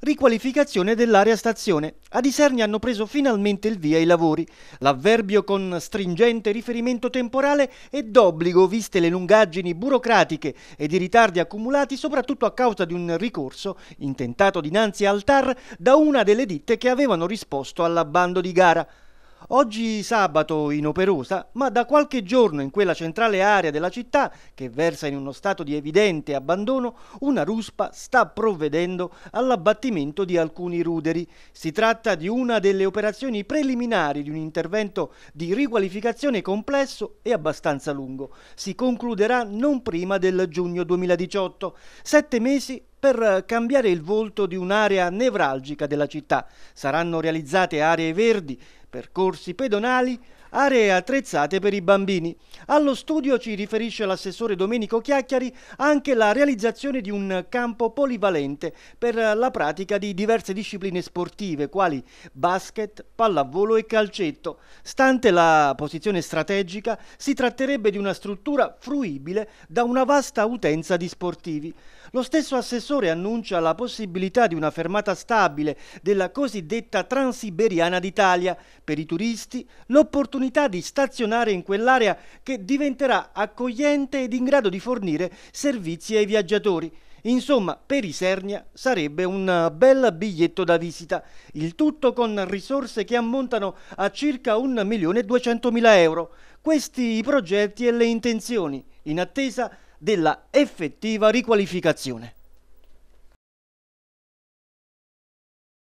Riqualificazione dell'area stazione. A Diserni hanno preso finalmente il via i lavori. L'avverbio con stringente riferimento temporale è d'obbligo, viste le lungaggini burocratiche ed i ritardi accumulati soprattutto a causa di un ricorso intentato dinanzi al TAR da una delle ditte che avevano risposto all'abbando di gara. Oggi sabato inoperosa, ma da qualche giorno in quella centrale area della città, che versa in uno stato di evidente abbandono, una ruspa sta provvedendo all'abbattimento di alcuni ruderi. Si tratta di una delle operazioni preliminari di un intervento di riqualificazione complesso e abbastanza lungo. Si concluderà non prima del giugno 2018, sette mesi per cambiare il volto di un'area nevralgica della città. Saranno realizzate aree verdi, percorsi pedonali, aree attrezzate per i bambini. Allo studio ci riferisce l'assessore Domenico Chiacchiari anche la realizzazione di un campo polivalente per la pratica di diverse discipline sportive quali basket, pallavolo e calcetto. Stante la posizione strategica si tratterebbe di una struttura fruibile da una vasta utenza di sportivi. Lo stesso assessore annuncia la possibilità di una fermata stabile della cosiddetta Transiberiana d'Italia per i turisti, l'opportunità l'opportunità di stazionare in quell'area che diventerà accogliente ed in grado di fornire servizi ai viaggiatori. Insomma, per Isernia sarebbe un bel biglietto da visita, il tutto con risorse che ammontano a circa 1.200.000 euro. Questi i progetti e le intenzioni, in attesa della effettiva riqualificazione.